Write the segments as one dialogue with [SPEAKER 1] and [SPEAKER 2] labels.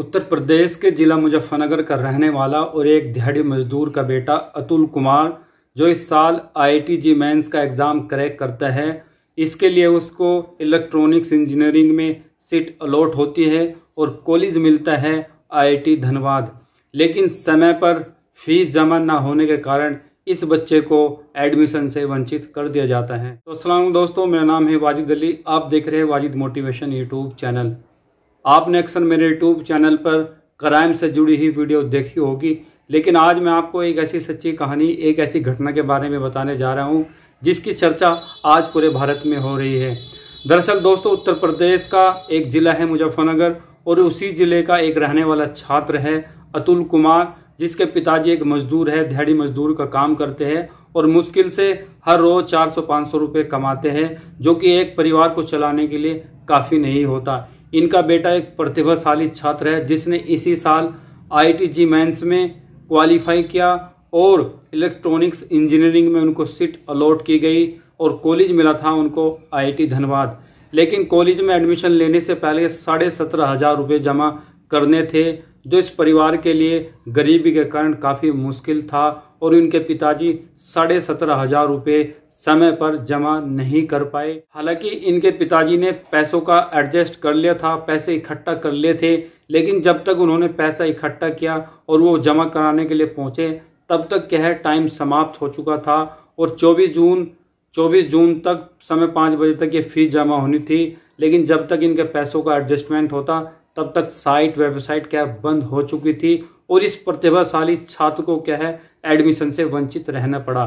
[SPEAKER 1] उत्तर प्रदेश के जिला मुजफ्फरनगर का रहने वाला और एक दिहाड़ी मजदूर का बेटा अतुल कुमार जो इस साल आईआईटी जी मेंस का एग्ज़ाम क्रैक करता है इसके लिए उसको इलेक्ट्रॉनिक्स इंजीनियरिंग में सीट अलॉट होती है और कॉलेज मिलता है आईआईटी धनबाद लेकिन समय पर फीस जमा ना होने के कारण इस बच्चे को एडमिशन से वंचित कर दिया जाता है तो असल दोस्तों मेरा नाम है वाजिद अली आप देख रहे हैं वाजिद मोटिवेशन यूट्यूब चैनल आपने अक्सर मेरे यूट्यूब चैनल पर क्राइम से जुड़ी ही वीडियो देखी होगी लेकिन आज मैं आपको एक ऐसी सच्ची कहानी एक ऐसी घटना के बारे में बताने जा रहा हूँ जिसकी चर्चा आज पूरे भारत में हो रही है दरअसल दोस्तों उत्तर प्रदेश का एक ज़िला है मुजफ्फरनगर और उसी ज़िले का एक रहने वाला छात्र है अतुल कुमार जिसके पिताजी एक मजदूर है दिहाड़ी मजदूर का काम करते हैं और मुश्किल से हर रोज़ 400-500 रुपए कमाते हैं जो कि एक परिवार को चलाने के लिए काफ़ी नहीं होता इनका बेटा एक प्रतिभाशाली छात्र है जिसने इसी साल आईटीजी मेंस में क्वालिफाई किया और इलेक्ट्रॉनिक्स इंजीनियरिंग में उनको सीट अलॉट की गई और कॉलेज मिला था उनको आईआईटी धनबाद लेकिन कॉलेज में एडमिशन लेने से पहले साढ़े सत्रह हज़ार रुपये जमा करने थे जो इस परिवार के लिए गरीबी के कारण काफ़ी मुश्किल था और इनके पिताजी साढ़े सत्रह हज़ार रुपये समय पर जमा नहीं कर पाए हालांकि इनके पिताजी ने पैसों का एडजस्ट कर लिया था पैसे इकट्ठा कर लिए थे लेकिन जब तक उन्होंने पैसा इकट्ठा किया और वो जमा कराने के लिए पहुंचे तब तक क्या है टाइम समाप्त हो चुका था और 24 जून 24 जून तक समय पाँच बजे तक ये फीस जमा होनी थी लेकिन जब तक इनके पैसों का एडजस्टमेंट होता तब तक साइट वेबसाइट क्या बंद हो चुकी थी और इस प्रतिभाशाली छात्र को क्या है एडमिशन से वंचित रहना पड़ा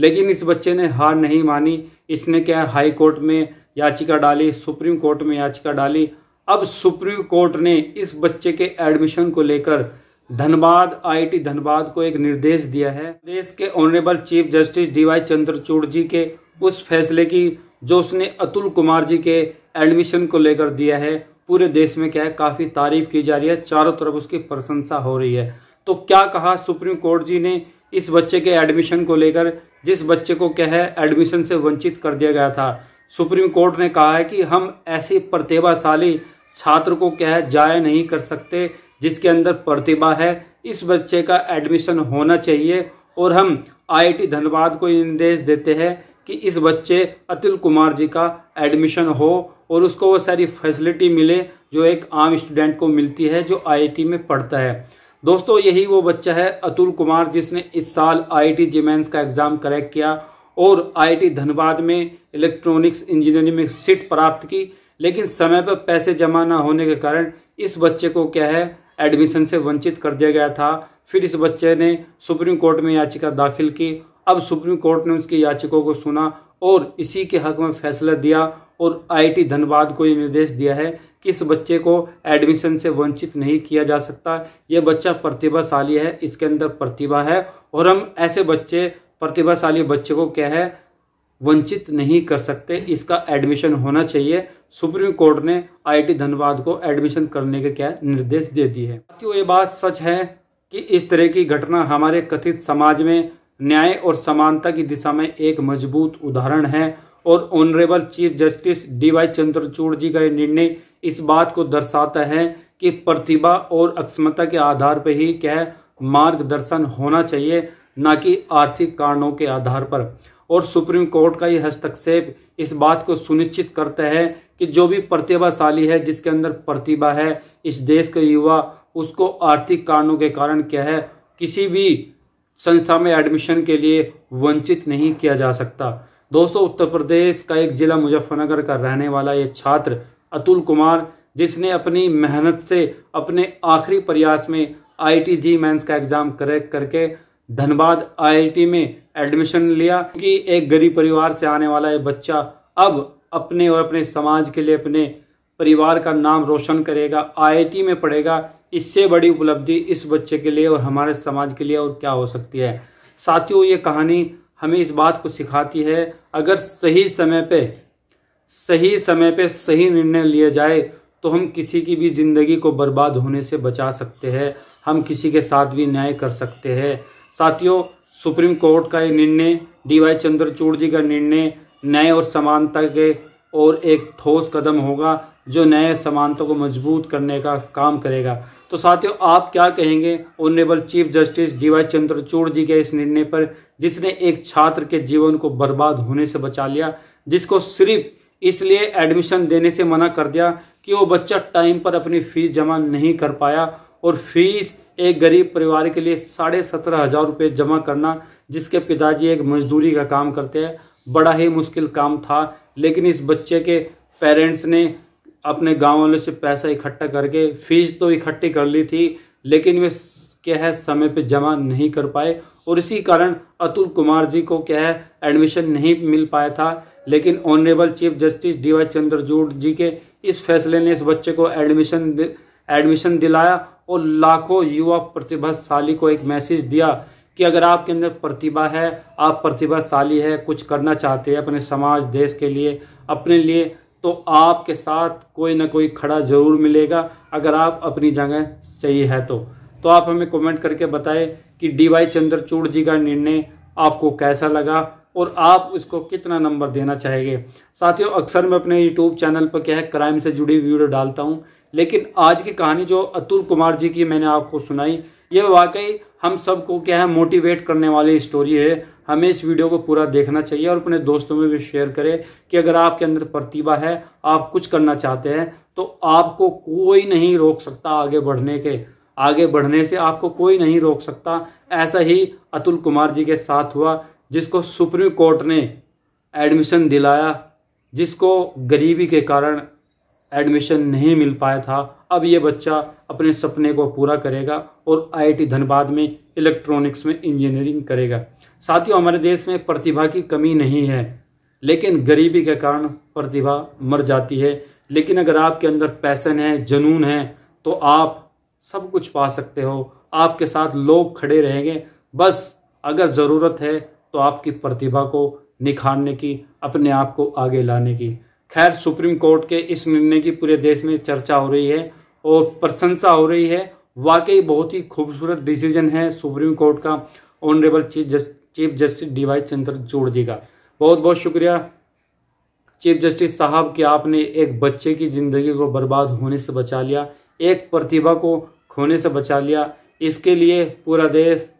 [SPEAKER 1] लेकिन इस बच्चे ने हार नहीं मानी इसने क्या हाई कोर्ट में याचिका डाली सुप्रीम कोर्ट में याचिका डाली अब सुप्रीम कोर्ट ने इस बच्चे के एडमिशन को लेकर धनबाद आईटी धनबाद को एक निर्देश दिया है देश के honourable chief justice D Y Chandrachud ji के उस फैसले की जो उसने अतुल कुमार जी के एडमिशन को लेकर दिया है पूरे देश में क्या है काफ़ी तारीफ की जा रही है चारों तरफ उसकी प्रशंसा हो रही है तो क्या कहा सुप्रीम कोर्ट जी ने इस बच्चे के एडमिशन को लेकर जिस बच्चे को क्या है एडमिशन से वंचित कर दिया गया था सुप्रीम कोर्ट ने कहा है कि हम ऐसे प्रतिभाशाली छात्र को क्या है जाया नहीं कर सकते जिसके अंदर प्रतिभा है इस बच्चे का एडमिशन होना चाहिए और हम आईआईटी धनबाद को निर्देश देते हैं कि इस बच्चे अतुल कुमार जी का एडमिशन हो और उसको वो सारी फैसिलिटी मिले जो एक आम स्टूडेंट को मिलती है जो आईआईटी में पढ़ता है दोस्तों यही वो बच्चा है अतुल कुमार जिसने इस साल टी जेमेंस का एग्जाम क्रैक किया और आईआईटी धनबाद में इलेक्ट्रॉनिक्स इंजीनियरिंग में सीट प्राप्त की लेकिन समय पर पैसे जमा ना होने के कारण इस बच्चे को क्या है एडमिशन से वंचित कर दिया गया था फिर इस बच्चे ने सुप्रीम कोर्ट में याचिका दाखिल की अब सुप्रीम कोर्ट ने उसकी याचिका को सुना और इसी के हक में फैसला दिया और आईटी धनबाद को ये निर्देश दिया है कि इस बच्चे को एडमिशन से वंचित नहीं किया जा सकता ये बच्चा प्रतिभाशाली है इसके अंदर प्रतिभा है और हम ऐसे बच्चे प्रतिभाशाली बच्चे को क्या है वंचित नहीं कर सकते इसका एडमिशन होना चाहिए सुप्रीम कोर्ट ने आईआईटी धनबाद को एडमिशन करने के क्या निर्देश दे दिए हैं बाकी ये बात सच है कि इस तरह की घटना हमारे कथित समाज में न्याय और समानता की दिशा में एक मजबूत उदाहरण है और honourable chief justice D Y Chandrachud ji का ये निर्णय इस बात को दर्शाता है कि प्रतिभा और अक्षमता के आधार पर ही क्या है मार्गदर्शन होना चाहिए न कि आर्थिक कारणों के आधार पर और सुप्रीम कोर्ट का ये हस्तक्षेप इस बात को सुनिश्चित करता है कि जो भी प्रतिभाशाली है जिसके अंदर प्रतिभा है इस देश का युवा उसको आर्थिक कारणों के कारण क्या है किसी भी संस्था में एडमिशन के लिए वंचित नहीं किया जा सकता दोस्तों उत्तर प्रदेश का एक जिला मुजफ्फरनगर का रहने वाला ये छात्र अतुल कुमार जिसने अपनी मेहनत से अपने आखिरी प्रयास में आईटीजी मेंस का एग्जाम करेक्ट करके धनबाद आईआईटी में एडमिशन लिया क्योंकि एक गरीब परिवार से आने वाला ये बच्चा अब अपने और अपने समाज के लिए अपने परिवार का नाम रोशन करेगा आईआईटी में पढ़ेगा इससे बड़ी उपलब्धि इस बच्चे के लिए और हमारे समाज के लिए और क्या हो सकती है साथियों ये कहानी हमें इस बात को सिखाती है अगर सही समय पे सही समय पे सही निर्णय लिए जाए तो हम किसी की भी ज़िंदगी को बर्बाद होने से बचा सकते हैं हम किसी के साथ भी न्याय कर सकते हैं साथियों सुप्रीम कोर्ट का ये निर्णय डी वाई चंद्रचूड़ जी का निर्णय न्याय और समानता के और एक ठोस कदम होगा जो न्याय समानता को मजबूत करने का काम करेगा तो साथियों आप क्या कहेंगे honourable chief justice D Y Chandrachud ji के इस निर्णय पर जिसने एक छात्र के जीवन को बर्बाद होने से बचा लिया जिसको सिर्फ इसलिए एडमिशन देने से मना कर दिया कि वो बच्चा टाइम पर अपनी फीस जमा नहीं कर पाया और फीस एक गरीब परिवार के लिए साढ़े सत्रह हजार रुपये जमा करना जिसके पिताजी एक मजदूरी का काम करते हैं बड़ा ही मुश्किल काम था लेकिन इस बच्चे के पेरेंट्स ने अपने गाँव वालों से पैसा इकट्ठा करके फीस तो इकट्ठी कर ली थी लेकिन वे क्या है समय पे जमा नहीं कर पाए और इसी कारण अतुल कुमार जी को क्या है एडमिशन नहीं मिल पाया था लेकिन honourable chief justice D Y Chandrachud ji के इस फैसले ने इस बच्चे को एडमिशन एडमिशन दिलाया और लाखों युवा प्रतिभाशाली को एक मैसेज दिया कि अगर आपके अंदर प्रतिभा है आप प्रतिभाशाली है कुछ करना चाहते हैं अपने समाज देश के लिए अपने लिए तो आपके साथ कोई ना कोई खड़ा ज़रूर मिलेगा अगर आप अपनी जगह सही है तो तो आप हमें कमेंट करके बताएं कि डी वाई चंद्रचूड़ जी का निर्णय आपको कैसा लगा और आप उसको कितना नंबर देना चाहेंगे साथियों अक्सर मैं अपने यूट्यूब चैनल पर क्या है क्राइम से जुड़ी वीडियो डालता हूँ लेकिन आज की कहानी जो अतुल कुमार जी की मैंने आपको सुनाई ये वाकई हम सबको क्या है मोटिवेट करने वाली स्टोरी है हमें इस वीडियो को पूरा देखना चाहिए और अपने दोस्तों में भी शेयर करें कि अगर आपके अंदर प्रतिभा है आप कुछ करना चाहते हैं तो आपको कोई नहीं रोक सकता आगे बढ़ने के आगे बढ़ने से आपको कोई नहीं रोक सकता ऐसा ही अतुल कुमार जी के साथ हुआ जिसको सुप्रीम कोर्ट ने एडमिशन दिलाया जिसको गरीबी के कारण एडमिशन नहीं मिल पाया था अब ये बच्चा अपने सपने को पूरा करेगा और आईआईटी धनबाद में इलेक्ट्रॉनिक्स में इंजीनियरिंग करेगा साथियों हमारे देश में प्रतिभा की कमी नहीं है लेकिन गरीबी के कारण प्रतिभा मर जाती है लेकिन अगर आपके अंदर पैसन है जुनून है तो आप सब कुछ पा सकते हो आपके साथ लोग खड़े रहेंगे बस अगर ज़रूरत है तो आपकी प्रतिभा को निखारने की अपने आप को आगे लाने की खैर सुप्रीम कोर्ट के इस निर्णय की पूरे देश में चर्चा हो रही है और प्रशंसा हो रही है वाकई बहुत ही खूबसूरत डिसीजन है सुप्रीम कोर्ट का honourable chief just chief justice D Y Chandrachud ji का बहुत बहुत शुक्रिया चीफ जस्टिस साहब कि आपने एक बच्चे की ज़िंदगी को बर्बाद होने से बचा लिया एक प्रतिभा को खोने से बचा लिया इसके लिए पूरा देश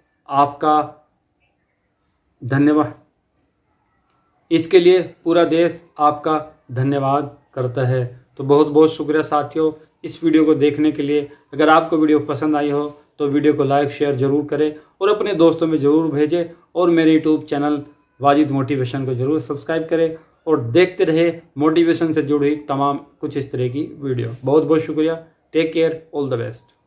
[SPEAKER 1] आपका धन्यवाद इसके लिए पूरा देश आपका धन्यवाद करता है तो बहुत बहुत शुक्रिया साथियों इस वीडियो को देखने के लिए अगर आपको वीडियो पसंद आई हो तो वीडियो को लाइक शेयर जरूर करें और अपने दोस्तों में ज़रूर भेजें और मेरे यूट्यूब चैनल वाजिद मोटिवेशन को ज़रूर सब्सक्राइब करें और देखते रहे मोटिवेशन से जुड़ी तमाम कुछ इस तरह की वीडियो बहुत बहुत शुक्रिया take care all the best